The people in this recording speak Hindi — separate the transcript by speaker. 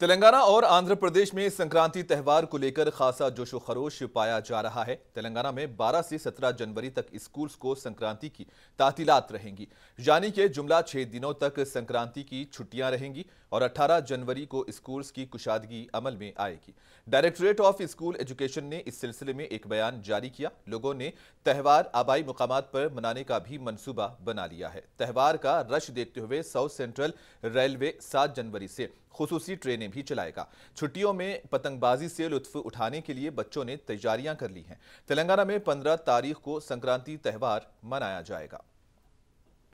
Speaker 1: तेलंगाना और आंध्र प्रदेश में संक्रांति त्यौहार को लेकर खासा जोशो खरोश पाया जा रहा है तेलंगाना में 12 से 17 जनवरी तक स्कूल्स को संक्रांति की तातीलात रहेंगी यानी कि जुमला छह दिनों तक संक्रांति की छुट्टियां रहेंगी और 18 जनवरी को स्कूल्स की कुशादगी अमल में आएगी डायरेक्टोरेट ऑफ स्कूल एजुकेशन ने इस सिलसिले में एक बयान जारी किया लोगों ने त्यौहार आबाई मुकाम पर मनाने का भी मनसूबा बना लिया है त्यौहार का रश देखते हुए साउथ सेंट्रल रेलवे सात जनवरी से खसूसी ट्रेनें भी चलाएगा छुट्टियों में पतंगबाजी से लुत्फ उठाने के लिए बच्चों ने तैयारियां कर ली हैं तेलंगाना में पंद्रह तारीख को संक्रांति त्यौहार मनाया जाएगा